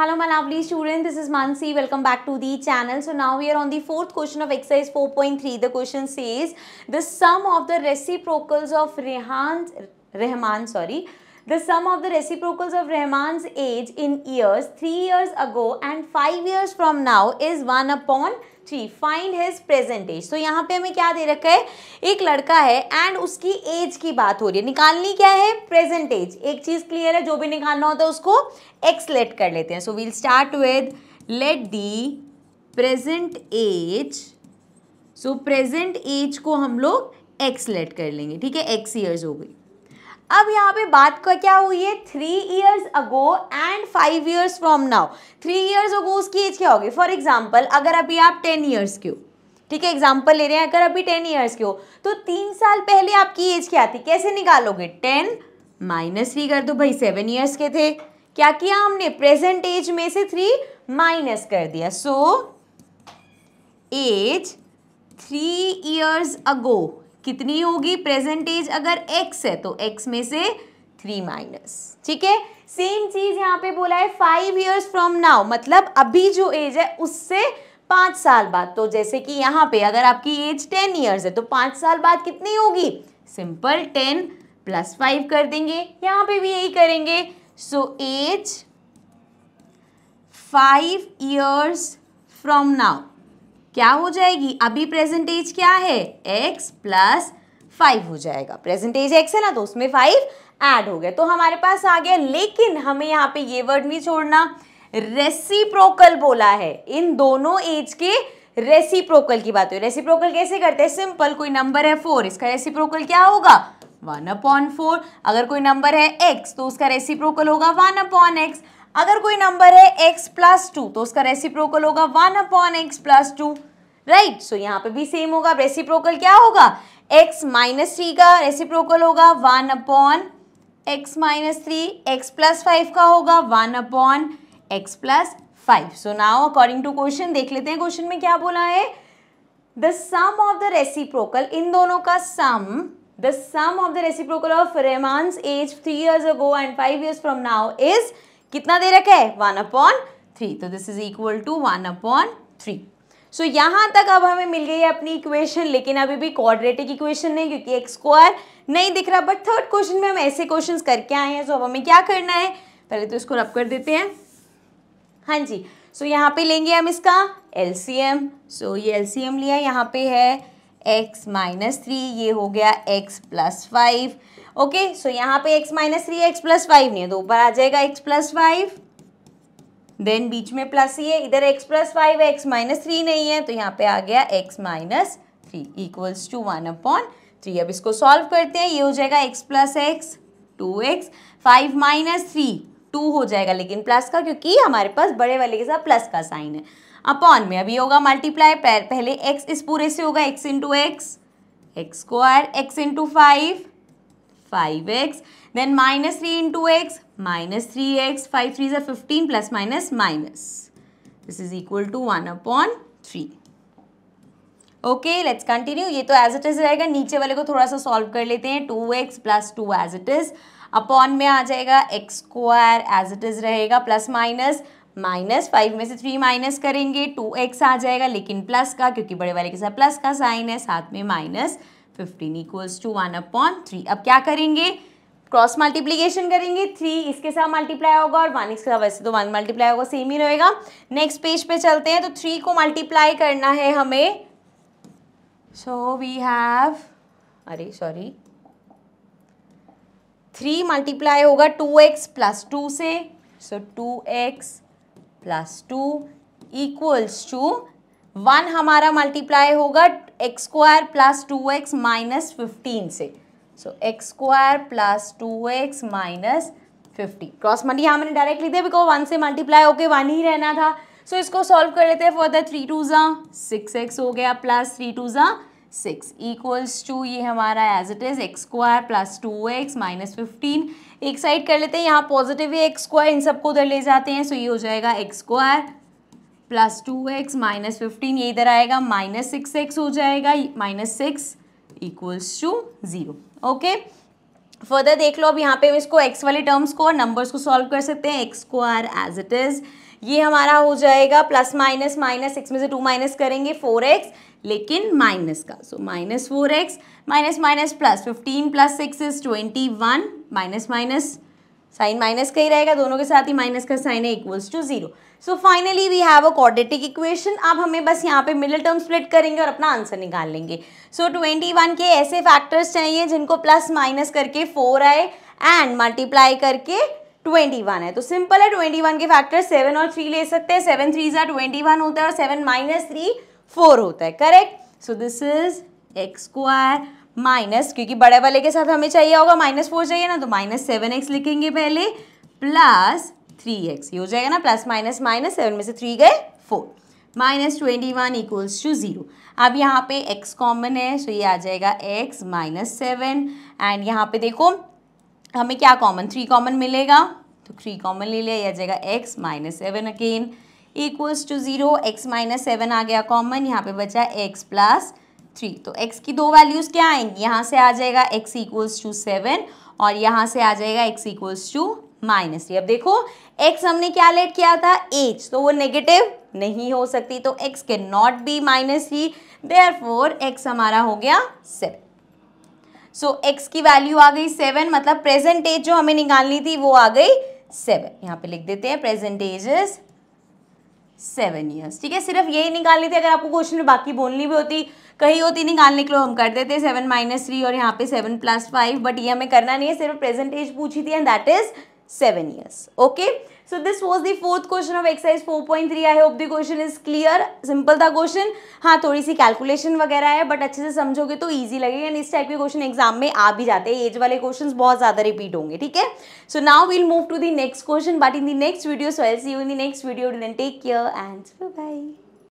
Hello my lovely students. this is Mansi. Welcome back to the channel. So now we are on the fourth question of exercise 4.3. The question says, the sum of the reciprocals of Rehan's, Rehman, sorry, The sum of the reciprocals of Rahman's age in years 3 years ago and 5 years from now is 1 upon three find his present age तो यहाँ पे हमें क्या दे रखा है एक लड़का है एंड उसकी एज की बात हो रही है निकालनी क्या है प्रेजेंट एज एक चीज़ क्लियर है जो भी निकालना होता है उसको एक्स लेट कर लेते हैं so we'll start with let the present age so present age को हम लोग एक्स लेट कर लेंगे ठीक है एक्स ईयर्स हो गई अब यहाँ पे बात का क्या हुई है three years ago and five years from now three years ago उसकी एज क्या होगी फॉर एग्जाम्पल अगर अभी आप टेन ईयर्स के हो ठीक है एग्जाम्पल ले रहे हैं अगर अभी टेन ईयर्स के हो तो तीन साल पहले आपकी एज क्या थी कैसे निकालोगे टेन माइनस थ्री कर दो भाई सेवन ईयर्स के थे क्या किया हमने प्रेजेंट एज में से थ्री माइनस कर दिया so age three years ago कितनी होगी प्रेजेंटेज अगर x है तो x में से थ्री माइनस ठीक है सेम चीज यहाँ पे बोला है फाइव ईयर्स फ्रॉम नाउ मतलब अभी जो एज है उससे पांच साल बाद तो जैसे कि यहाँ पे अगर आपकी एज टेन ईयर्स है तो पांच साल बाद कितनी होगी सिंपल टेन प्लस फाइव कर देंगे यहाँ पे भी यही करेंगे so age five years from now क्या हो जाएगी अभी प्रेजेंटेज क्या है एक्स प्लस फाइव हो जाएगा प्रेजेंटेज एक्स है ना तो उसमें फाइव ऐड हो गया तो हमारे पास आ गया लेकिन हमें यहाँ पे ये वर्ड नहीं छोड़ना रेसिप्रोकल बोला है इन दोनों एज के रेसिप्रोकल की बात हो रेसिप्रोकल कैसे करते हैं सिंपल कोई नंबर है फोर इसका रेसिप्रोकल क्या होगा वन अपॉन फोर अगर कोई नंबर है एक्स तो उसका रेसिप्रोकल होगा वन अपॉन एक्स अगर कोई नंबर है एक्स प्लस टू तो उसका रेसिप्रोकल होगा one upon x plus two right so यहाँ पे भी सेम होगा रेसिप्रोकल क्या होगा एक्स माइनस थ्री का रेसिप्रोकल होगा one upon x minus three x plus five का होगा one upon x plus five so now according to question देख लेते हैं क्वेश्चन में क्या बोला है the sum of the reciprocal इन दोनों का sum the sum of the reciprocal of Rehman's as three years ago and five years from now is कितना दे रखा है वन अपॉन थ्री तो this is equal to one upon three so यहाँ तक अब हमें मिल गई अपनी इक्वेशन लेकिन अभी भी क्वाड्रेटिक इक्वेशन नहीं क्योंकि एक्स स्क्वायर नहीं दिख रहा बट थर्ड क्वेश्चन में हम ऐसे क्वेश्चंस करके आए हैं सो अब हमें क्या करना है पहले तो इसको रब कर देते हैं हाँ जी सो so, यहाँ पे लेंगे हम इसका एल सी एम सो ये एल सी एम लिया यहाँ पे है एक्स माइनस थ्री ये हो गया x plus five okay so यहाँ पे x minus three x plus five नहीं है तो ऊपर आ जाएगा x प्लस फाइव देन बीच में प्लस है इधर x प्लस फाइव है एक्स माइनस थ्री नहीं है तो यहाँ पे आ गया x minus three equals to one upon three अब इसको सॉल्व करते हैं ये हो जाएगा x plus x two x five minus three to हो जाएगा लेकिन प्लस का क्योंकि हमारे पास बड़े वाले के साथ प्लस का साइन है अपॉन में अभी होगा मल्टीप्लाई पहले एक्स इस पूरे से होगा x into x x square x into five five x then minus three into x minus three x five three जो fifteen plus minus minus this is equal to one upon three okay let's continue ये तो as it is रहेगा नीचे वाले को थोड़ा सा solve कर लेते हैं two x plus two age it is upon में आ जाएगा x square age it is रहेगा प्लस माइनस माइनस फाइव में से थ्री माइनस करेंगे टू एक्स आ जाएगा लेकिन प्लस का क्योंकि बड़े वाले के साथ प्लस का साइन है साथ में minus fifteen equals to one upon three अब क्या करेंगे क्रॉस मल्टीप्लीकेशन करेंगे थ्री इसके साथ मल्टीप्लाई होगा और वन इसके साथ वैसे तो वन मल्टीप्लाई होगा सेम ही रहेगा नेक्स्ट पेज पे चलते हैं तो थ्री को मल्टीप्लाई करना है हमें सो वी हैव अरे सॉरी थ्री मल्टीप्लाई होगा टू एक्स प्लस टू से so two x plus two equals to one हमारा मल्टीप्लाई होगा x square plus two x minus fifteen से so x square plus two x minus fifteen cross मंडी यहाँ मैंने direct लिख दिया बिकॉज वन से मल्टीप्लाई होके वन ही रहना था सो so, इसको सॉल्व कर लेते हैं फॉर द थ्री टू ज़ा सिक्स एक्स हो गया प्लस थ्री टू ज़ा सिक्स इक्वल्स टू ये हमारा age it is x square plus two x minus fifteen एक साइड कर लेते हैं यहाँ पॉजिटिव है एक्स स्क्वायर इन सबको उधर ले जाते हैं सो so ये हो जाएगा x square plus two x minus fifteen ये इधर आएगा माइनस सिक्स एक्स हो जाएगा minus six equals to zero okay further देख लो अब यहाँ पे हम इसको एक्स वाले टर्म्स को और नंबर्स को सॉल्व कर सकते हैं x square age it is ये हमारा हो जाएगा प्लस माइनस माइनस एक्स में से टू माइनस करेंगे फोर एक्स लेकिन माइनस का so minus four x minus minus plus fifteen plus six is twenty one minus minus sign minus का ही रहेगा दोनों के साथ ही माइनस का साइन है equals to zero so finally we have a quadratic equation आप हमें बस यहाँ पे मिडिल टर्म स्प्लिट करेंगे और अपना आंसर निकाल लेंगे सो ट्वेंटी वन के ऐसे फैक्टर्स चाहिए जिनको प्लस माइनस करके फोर आए एंड मल्टीप्लाई करके ट्वेंटी वन है तो सिंपल है ट्वेंटी वन के फैक्टर्स सेवन और थ्री ले सकते हैं सेवन थ्री जो ट्वेंटी वन होता है और सेवन माइनस थ्री फोर होता है correct so this is x square minus क्योंकि बड़े वाले के साथ हमें चाहिए होगा माइनस फोर चाहिए ना तो माइनस सेवन एक्स लिखेंगे पहले प्लस थ्री एक्स ये हो जाएगा ना प्लस माइनस माइनस सेवन में से थ्री गए four minus twenty one equals to zero अब यहाँ पे एक्स कॉमन है सो ये आ जाएगा एक्स माइनस सेवन एंड यहाँ पे देखो हमें क्या कॉमन थ्री कॉमन मिलेगा तो थ्री कॉमन ले लिया ये आ जाएगा x minus seven again equals to zero x minus seven आ गया कॉमन यहाँ पे बचा एक्स प्लस थ्री तो x की दो वैल्यूज़ क्या आएंगी यहाँ से आ जाएगा x इक्वल्स टू सेवन और यहाँ से आ जाएगा x equals to minus three अब देखो x हमने क्या लेट किया था h तो वो नेगेटिव नहीं हो सकती तो x के not be minus three there x हमारा हो गया सेवन सो so, x की वैल्यू आ गई सेवन मतलब प्रेजेंट एज जो हमें निकालनी थी वो आ गई सेवन यहाँ पे लिख देते हैं present age is seven years ठीक है सिर्फ यही निकालनी थी अगर आपको क्वेश्चन में बाकी बोलनी भी होती कहीं होती निकालने के लिए हम कर देते सेवन माइनस थ्री और यहाँ पे सेवन प्लस फाइव बट ये हमें करना नहीं है सिर्फ प्रेजेंट एज पूछी थी and that is seven years okay so this was the fourth question of exercise three I hope the question is clear simple था क्वेश्चन हाँ थोड़ी सी कैलकुलेशन वगैरह है बट अच्छे से समझोगे तो ईजी लगेगा एंड इस टाइप के क्वेश्चन एग्जाम में आ भी जाते हैं एज वाले क्वेश्चन बहुत ज्यादा रिपीट होंगे ठीक है so now we'll move to the next question but in the next video so I'll see you in the next video take care and by